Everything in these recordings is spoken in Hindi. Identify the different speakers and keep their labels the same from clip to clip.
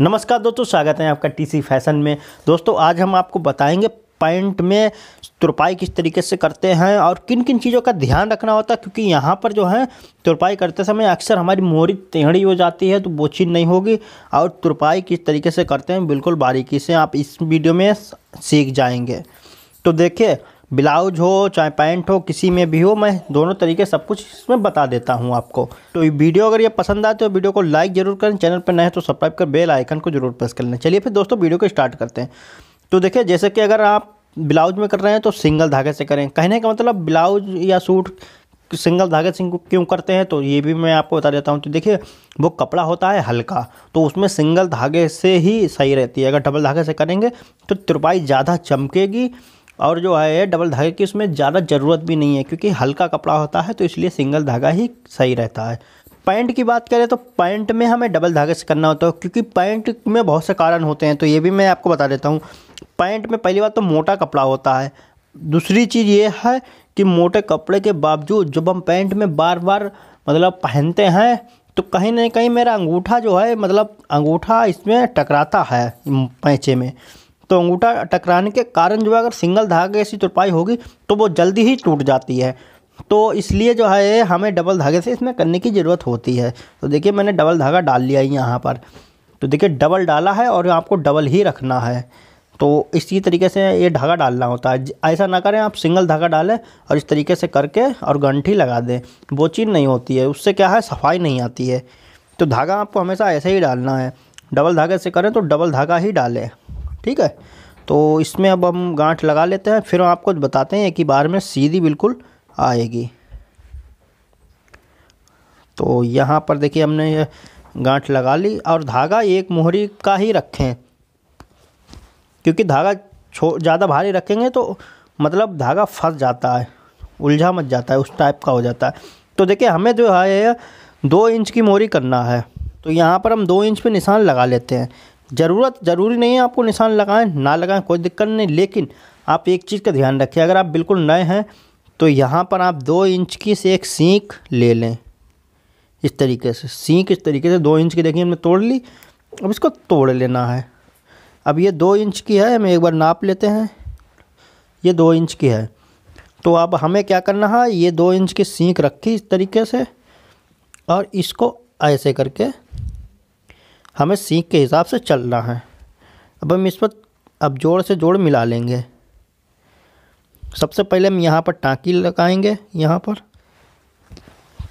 Speaker 1: नमस्कार दोस्तों स्वागत है आपका टीसी फैशन में दोस्तों आज हम आपको बताएंगे पैंट में तुरपाई किस तरीके से करते हैं और किन किन चीज़ों का ध्यान रखना होता है क्योंकि यहाँ पर जो है तुरपाई करते समय अक्सर हमारी मोहरी टेढ़ी हो जाती है तो बोछी नहीं होगी और तुरपाई किस तरीके से करते हैं बिल्कुल बारीकी से आप इस वीडियो में सीख जाएंगे तो देखिए ब्लाउज हो चाहे पैंट हो किसी में भी हो मैं दोनों तरीके सब कुछ इसमें बता देता हूँ आपको तो ये वीडियो अगर ये पसंद आते हो वीडियो को लाइक जरूर करें चैनल पर नए तो सब्सक्राइब कर बेल आइकन को जरूर प्रेस कर लें चलिए फिर दोस्तों वीडियो को स्टार्ट करते हैं तो देखिए जैसे कि अगर आप ब्लाउज में कर रहे हैं तो सिंगल धागे से करें कहने का मतलब ब्लाउज या सूट सिंगल धागे से क्यों करते हैं तो ये भी मैं आपको बता देता हूँ तो देखिए वो कपड़ा होता है हल्का तो उसमें सिंगल धागे से ही सही रहती है अगर डबल धागे से करेंगे तो तिरपाई ज़्यादा चमकेगी और जो है डबल धागे की उसमें ज़्यादा ज़रूरत भी नहीं है क्योंकि हल्का कपड़ा होता है तो इसलिए सिंगल धागा ही सही रहता है पैंट की बात करें तो पैंट में हमें डबल धागे से करना होता है क्योंकि पैंट में बहुत से कारण होते हैं तो ये भी मैं आपको बता देता हूँ पैंट में पहली बात तो मोटा कपड़ा होता है दूसरी चीज़ ये है कि मोटे कपड़े के बावजूद जब हम पैंट में बार बार मतलब पहनते हैं तो कहीं ना कहीं मेरा अंगूठा जो है मतलब अंगूठा इसमें टकराता है पैंचे में तो अंगूठा टकराने के कारण जो है अगर सिंगल धागे ऐसी तुरपाई होगी तो वो जल्दी ही टूट जाती है तो इसलिए जो है हमें डबल धागे से इसमें करने की ज़रूरत होती है तो देखिए मैंने डबल धागा डाल लिया है यहाँ पर तो देखिए डबल डाला है और आपको डबल ही रखना है तो इसी तरीके से ये धागा डालना होता है ऐसा ना करें आप सिंगल धागा डालें और इस तरीके से करके और गंठी लगा दें वो चीज़ नहीं होती है उससे क्या है सफाई नहीं आती है तो धागा आपको हमेशा ऐसे ही डालना है डबल धागे से करें तो डबल धागा ही डालें ठीक है तो इसमें अब हम गांठ लगा लेते हैं फिर हम आपको बताते हैं एक ही बार में सीधी बिल्कुल आएगी तो यहाँ पर देखिए हमने गांठ लगा ली और धागा एक मोहरी का ही रखें क्योंकि धागा छो ज़्यादा भारी रखेंगे तो मतलब धागा फंस जाता है उलझा मच जाता है उस टाइप का हो जाता है तो देखिए हमें जो है दो इंच की मोहरी करना है तो यहाँ पर हम दो इंच पे निशान लगा लेते हैं ज़रूरत ज़रूरी नहीं है आपको निशान लगाएं ना लगाएं कोई दिक्कत नहीं लेकिन आप एक चीज़ का ध्यान रखें अगर आप बिल्कुल नए हैं तो यहाँ पर आप दो इंच की से एक सीख ले लें इस तरीके से सीख इस तरीके से दो इंच की देखिए हमने तोड़ ली अब इसको तोड़ लेना है अब ये दो इंच की है हम एक बार नाप लेते हैं ये दो इंच की है तो अब हमें क्या करना है ये दो इंच की सीख रखी इस तरीके से और इसको ऐसे करके हमें सीख के हिसाब से चलना है अब हम इस पर अब जोड़ से जोड़ मिला लेंगे सबसे पहले हम यहाँ पर टाँकी लगाएंगे यहाँ पर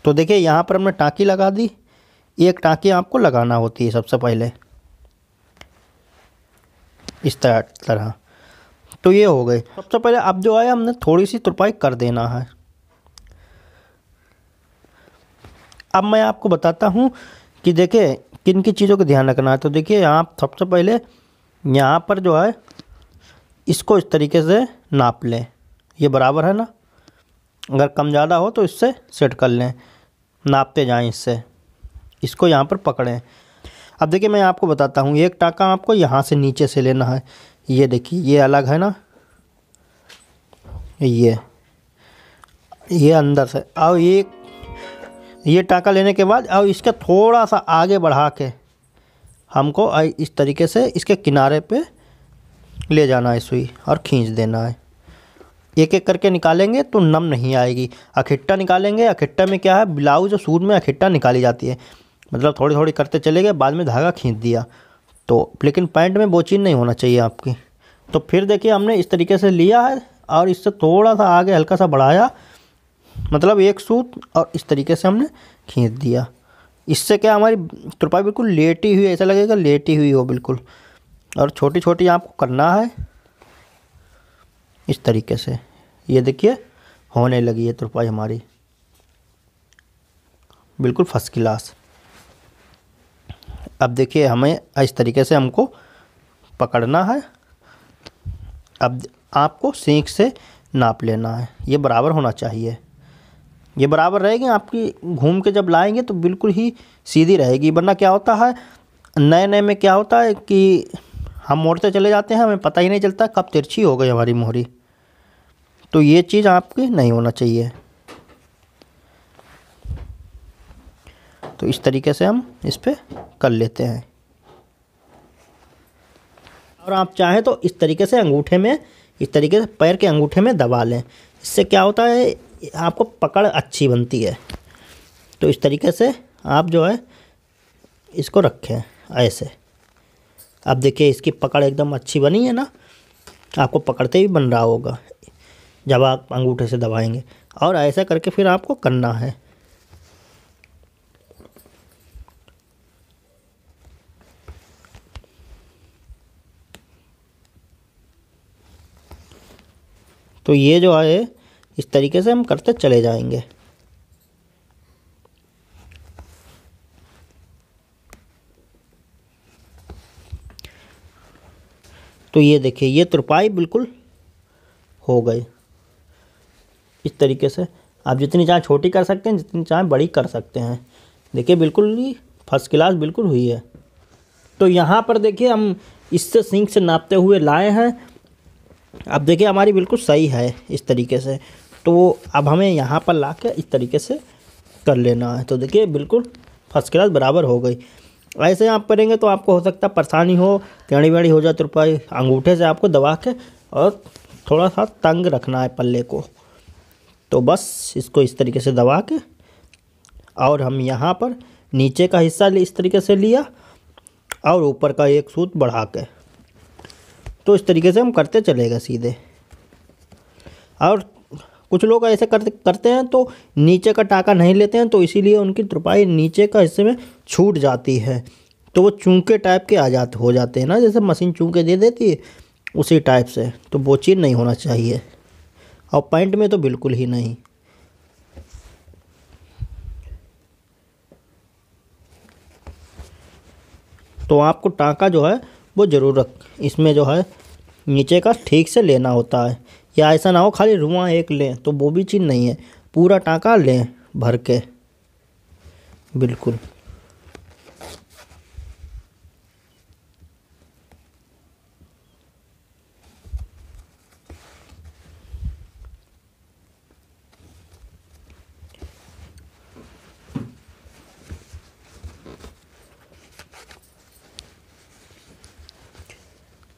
Speaker 1: तो देखिए यहाँ पर हमने टाँकी लगा दी एक टाँकी आपको लगाना होती है सबसे पहले इस तरह तरह तो ये हो गई सबसे पहले अब जो है हमने थोड़ी सी तुरपाई कर देना है अब मैं आपको बताता हूँ कि देखिए किन किन चीज़ों का ध्यान रखना है तो देखिए यहाँ सबसे पहले यहाँ पर जो है इसको इस तरीके से नाप लें ये बराबर है ना अगर कम ज़्यादा हो तो इससे सेट कर लें नापते जाएं इससे इसको यहाँ पर पकड़ें अब देखिए मैं आपको बताता हूँ एक टाका आपको यहाँ से नीचे से लेना है ये देखिए ये अलग है ना ये ये अंदर से और एक ये टाँका लेने के बाद अब इसके थोड़ा सा आगे बढ़ा के हमको इस तरीके से इसके किनारे पे ले जाना है सुई और खींच देना है एक एक करके निकालेंगे तो नम नहीं आएगी अखिट्टा निकालेंगे अखिट्टा में क्या है ब्लाउज और सूट में अखिट्टा निकाली जाती है मतलब थोड़ी थोड़ी करते चले गए बाद में धागा खींच दिया तो लेकिन पैंट में बोचीन नहीं होना चाहिए आपकी तो फिर देखिए हमने इस तरीके से लिया है और इससे थोड़ा सा आगे हल्का सा बढ़ाया मतलब एक सूत और इस तरीके से हमने खींच दिया इससे क्या हमारी तुरपाई बिल्कुल लेटी हुई ऐसा लगेगा लेटी हुई हो बिल्कुल और छोटी छोटी आपको करना है इस तरीके से ये देखिए होने लगी है तुरपाई हमारी बिल्कुल फर्स्ट क्लास अब देखिए हमें इस तरीके से हमको पकड़ना है अब आपको सीख से नाप लेना है ये बराबर होना चाहिए ये बराबर रहेगी आपकी घूम के जब लाएंगे तो बिल्कुल ही सीधी रहेगी वरना क्या होता है नए नए में क्या होता है कि हम मोड़ते चले जाते हैं हमें पता ही नहीं चलता कब तिरछी हो गई हमारी मोहरी तो ये चीज़ आपकी नहीं होना चाहिए तो इस तरीके से हम इस पर कर लेते हैं और आप चाहें तो इस तरीके से अंगूठे में इस तरीके से पैर के अंगूठे में दबा लें इससे क्या होता है आपको पकड़ अच्छी बनती है तो इस तरीके से आप जो है इसको रखें ऐसे अब देखिए इसकी पकड़ एकदम अच्छी बनी है ना आपको पकड़ते ही बन रहा होगा जब आप अंगूठे से दबाएंगे और ऐसा करके फिर आपको करना है तो ये जो है इस तरीके से हम करते चले जाएंगे तो ये देखिए ये तुरपाई बिल्कुल हो गई इस तरीके से आप जितनी चाहें छोटी कर सकते हैं जितनी चाहें बड़ी कर सकते हैं देखिए बिल्कुल ही फर्स्ट क्लास बिल्कुल हुई है तो यहाँ पर देखिए हम इससे सिंक से नापते हुए लाए हैं अब देखिए हमारी बिल्कुल सही है इस तरीके से तो अब हमें यहाँ पर ला के इस तरीके से कर लेना है तो देखिए बिल्कुल फर्स्ट क्लास बराबर हो गई ऐसे आप करेंगे तो आपको हो सकता है परेशानी हो टेढ़ी वेढ़ी हो जाए तो अंगूठे से आपको दबा के और थोड़ा सा तंग रखना है पल्ले को तो बस इसको इस तरीके से दबा के और हम यहाँ पर नीचे का हिस्सा इस तरीके से लिया और ऊपर का एक सूत बढ़ा के तो इस तरीके से हम करते चलेगा सीधे और कुछ लोग ऐसे कर, करते हैं तो नीचे का टाका नहीं लेते हैं तो इसीलिए उनकी तुरपाई नीचे का हिस्से में छूट जाती है तो वो चूंके टाइप के आ जाते हो जाते हैं ना जैसे मशीन चूंके दे देती है उसी टाइप से तो वो चीज़ नहीं होना चाहिए और पैंट में तो बिल्कुल ही नहीं तो आपको टाँका जो है वो ज़रूर रख इसमें जो है नीचे का ठीक से लेना होता है या ऐसा ना हो खाली रुआ एक लें तो वो भी चीज़ नहीं है पूरा टाँका लें भर के बिल्कुल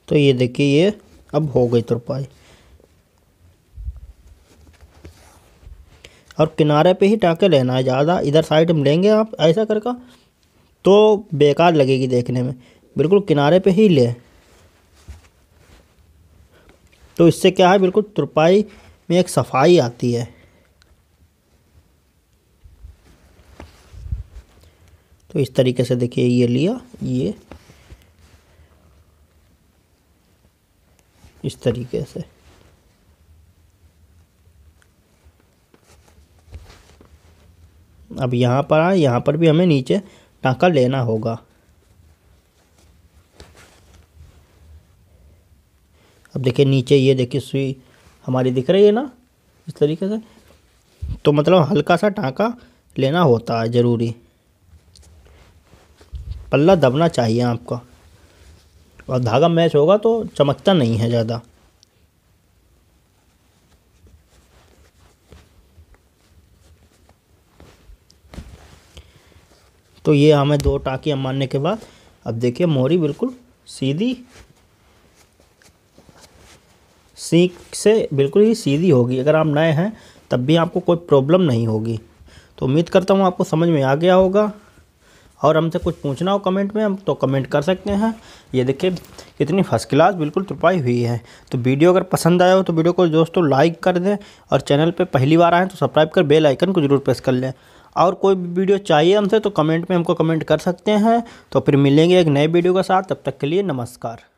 Speaker 1: तो ये देखिए ये अब हो गई तुरपाई और किनारे पे ही टाँके लेना है ज़्यादा इधर साइड में लेंगे आप ऐसा करके तो बेकार लगेगी देखने में बिल्कुल किनारे पे ही ले तो इससे क्या है बिल्कुल तुरपाई में एक सफाई आती है तो इस तरीके से देखिए ये लिया ये इस तरीके से अब यहाँ पर आए यहाँ पर भी हमें नीचे टाँका लेना होगा अब देखिए नीचे ये देखिए सुई हमारी दिख रही है ना इस तरीके से तो मतलब हल्का सा टाँका लेना होता है ज़रूरी पल्ला दबना चाहिए आपका और धागा मैच होगा तो चमकता नहीं है ज़्यादा तो ये हमें दो टाँकियाँ मारने के बाद अब देखिए मोरी बिल्कुल सीधी सीख से बिल्कुल ही सीधी होगी अगर आप नए हैं तब भी आपको कोई प्रॉब्लम नहीं होगी तो उम्मीद करता हूँ आपको समझ में आ गया होगा और हमसे कुछ पूछना हो कमेंट में हम तो कमेंट कर सकते हैं ये देखिए कितनी फर्स्ट क्लास बिल्कुल तुरपाई हुई है तो वीडियो अगर पसंद आया हो तो वीडियो को दोस्तों लाइक कर दें और चैनल पे पहली बार आएँ तो सब्सक्राइब कर बेल आइकन को ज़रूर प्रेस कर लें और कोई भी वीडियो चाहिए हमसे तो कमेंट में हमको कमेंट कर सकते हैं तो फिर मिलेंगे एक नए वीडियो के साथ तब तक के लिए नमस्कार